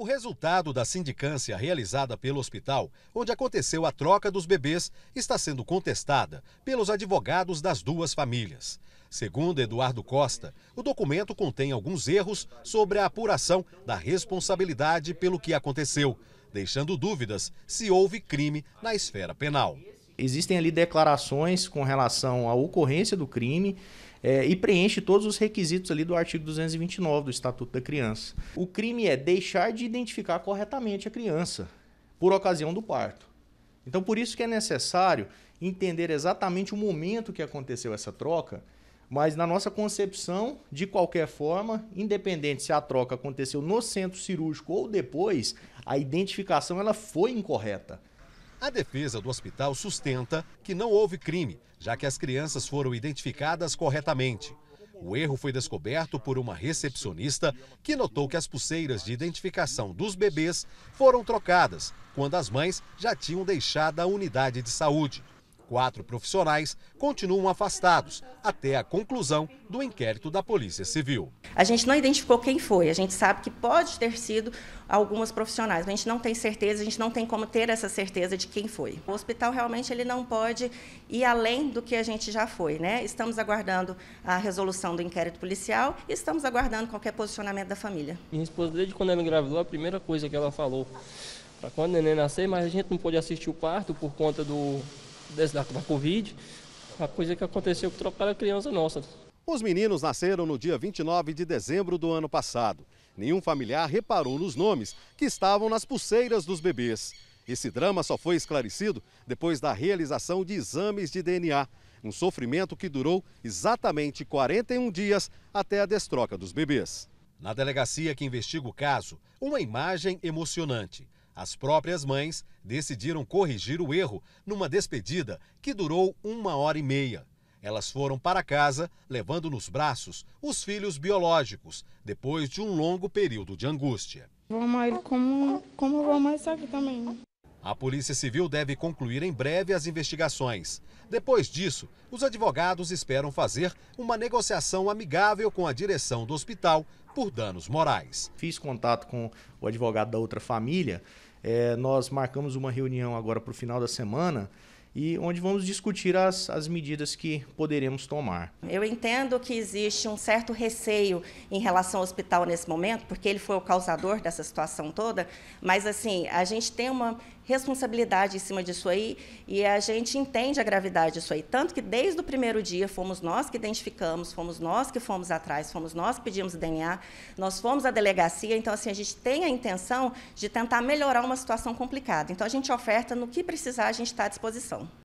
O resultado da sindicância realizada pelo hospital, onde aconteceu a troca dos bebês, está sendo contestada pelos advogados das duas famílias. Segundo Eduardo Costa, o documento contém alguns erros sobre a apuração da responsabilidade pelo que aconteceu, deixando dúvidas se houve crime na esfera penal existem ali declarações com relação à ocorrência do crime é, e preenche todos os requisitos ali do artigo 229 do Estatuto da Criança. O crime é deixar de identificar corretamente a criança por ocasião do parto. Então, por isso que é necessário entender exatamente o momento que aconteceu essa troca, mas na nossa concepção, de qualquer forma, independente se a troca aconteceu no centro cirúrgico ou depois, a identificação ela foi incorreta. A defesa do hospital sustenta que não houve crime, já que as crianças foram identificadas corretamente. O erro foi descoberto por uma recepcionista que notou que as pulseiras de identificação dos bebês foram trocadas quando as mães já tinham deixado a unidade de saúde. Quatro profissionais continuam afastados até a conclusão do inquérito da Polícia Civil. A gente não identificou quem foi, a gente sabe que pode ter sido algumas profissionais, mas a gente não tem certeza, a gente não tem como ter essa certeza de quem foi. O hospital realmente ele não pode ir além do que a gente já foi, né? Estamos aguardando a resolução do inquérito policial e estamos aguardando qualquer posicionamento da família. Minha esposa, desde quando ela engravidou, a primeira coisa que ela falou para quando o neném nascer, mas a gente não pôde assistir o parto por conta do da, da Covid, a coisa que aconteceu que trocaram a criança nossa. Os meninos nasceram no dia 29 de dezembro do ano passado. Nenhum familiar reparou nos nomes que estavam nas pulseiras dos bebês. Esse drama só foi esclarecido depois da realização de exames de DNA, um sofrimento que durou exatamente 41 dias até a destroca dos bebês. Na delegacia que investiga o caso, uma imagem emocionante. As próprias mães decidiram corrigir o erro numa despedida que durou uma hora e meia. Elas foram para casa levando nos braços os filhos biológicos, depois de um longo período de angústia. Vou amar ele como, como vou amar aqui também. Né? A Polícia Civil deve concluir em breve as investigações. Depois disso, os advogados esperam fazer uma negociação amigável com a direção do hospital por danos morais. Fiz contato com o advogado da outra família é, nós marcamos uma reunião agora para o final da semana e onde vamos discutir as, as medidas que poderemos tomar. Eu entendo que existe um certo receio em relação ao hospital nesse momento, porque ele foi o causador dessa situação toda, mas assim, a gente tem uma responsabilidade em cima disso aí e a gente entende a gravidade disso aí. Tanto que desde o primeiro dia fomos nós que identificamos, fomos nós que fomos atrás, fomos nós que pedimos DNA, nós fomos à delegacia. Então, assim, a gente tem a intenção de tentar melhorar uma situação complicada. Então, a gente oferta no que precisar, a gente está à disposição.